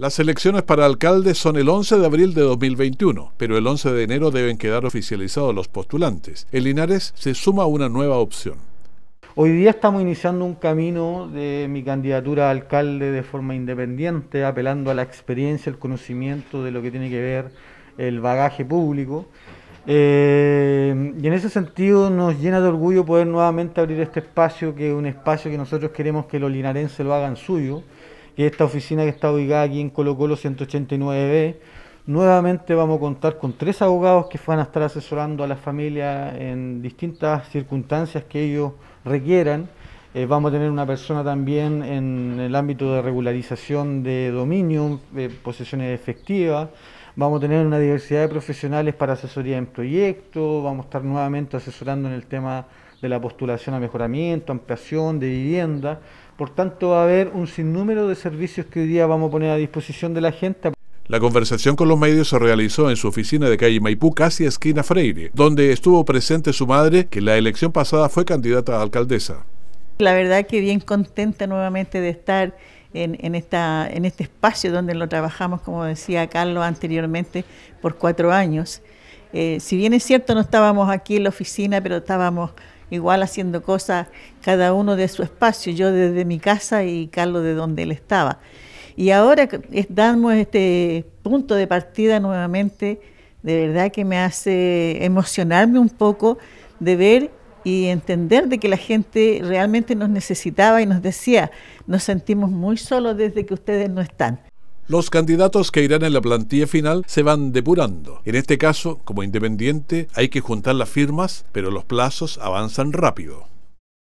Las elecciones para alcaldes son el 11 de abril de 2021, pero el 11 de enero deben quedar oficializados los postulantes. En Linares se suma a una nueva opción. Hoy día estamos iniciando un camino de mi candidatura a alcalde de forma independiente, apelando a la experiencia, el conocimiento de lo que tiene que ver el bagaje público. Eh, y en ese sentido nos llena de orgullo poder nuevamente abrir este espacio, que es un espacio que nosotros queremos que los linarenses lo hagan suyo que esta oficina que está ubicada aquí en Colo Colo 189B. Nuevamente vamos a contar con tres abogados que van a estar asesorando a las familia en distintas circunstancias que ellos requieran. Eh, vamos a tener una persona también en el ámbito de regularización de dominio, de posesiones efectivas. Vamos a tener una diversidad de profesionales para asesoría en proyectos. Vamos a estar nuevamente asesorando en el tema de la postulación a mejoramiento, ampliación de vivienda. Por tanto, va a haber un sinnúmero de servicios que hoy día vamos a poner a disposición de la gente. La conversación con los medios se realizó en su oficina de calle Maipú, casi esquina Freire, donde estuvo presente su madre, que la elección pasada fue candidata a alcaldesa. La verdad que bien contenta nuevamente de estar en, esta, en este espacio donde lo trabajamos, como decía Carlos anteriormente, por cuatro años. Eh, si bien es cierto, no estábamos aquí en la oficina, pero estábamos igual haciendo cosas cada uno de su espacio, yo desde mi casa y Carlos de donde él estaba. Y ahora damos este punto de partida nuevamente, de verdad que me hace emocionarme un poco de ver y entender de que la gente realmente nos necesitaba y nos decía, nos sentimos muy solos desde que ustedes no están. Los candidatos que irán en la plantilla final se van depurando. En este caso, como independiente, hay que juntar las firmas, pero los plazos avanzan rápido.